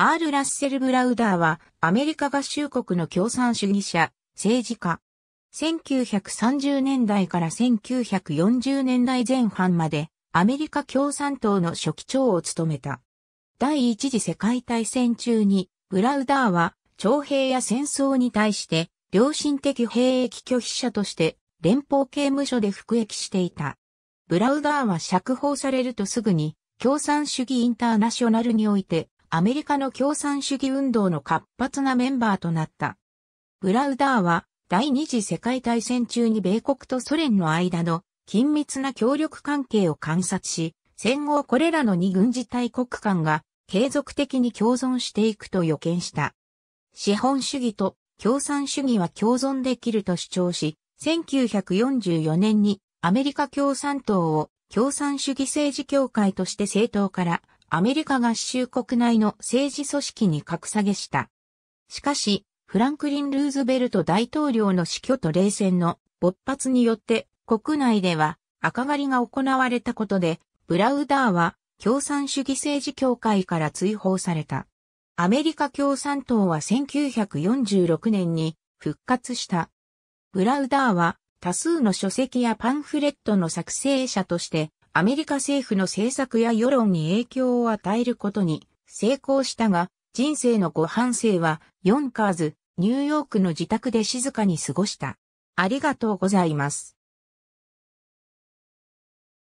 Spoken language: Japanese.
アール・ラッセル・ブラウダーは、アメリカ合衆国の共産主義者、政治家。1930年代から1940年代前半まで、アメリカ共産党の初期長を務めた。第一次世界大戦中に、ブラウダーは、徴兵や戦争に対して、良心的兵役拒否者として、連邦刑務所で服役していた。ブラウダーは釈放されるとすぐに、共産主義インターナショナルにおいて、アメリカの共産主義運動の活発なメンバーとなった。ブラウダーは第二次世界大戦中に米国とソ連の間の緊密な協力関係を観察し、戦後これらの二軍事大国間が継続的に共存していくと予見した。資本主義と共産主義は共存できると主張し、1944年にアメリカ共産党を共産主義政治協会として政党からアメリカ合衆国内の政治組織に格下げした。しかし、フランクリン・ルーズベルト大統領の死去と冷戦の勃発によって国内では赤狩りが行われたことで、ブラウダーは共産主義政治協会から追放された。アメリカ共産党は1946年に復活した。ブラウダーは多数の書籍やパンフレットの作成者としてアメリカ政府の政策や世論に影響を与えることに成功したが、人生のご半生は、ヨンカーズ、ニューヨークの自宅で静かに過ごした。ありがとうございます。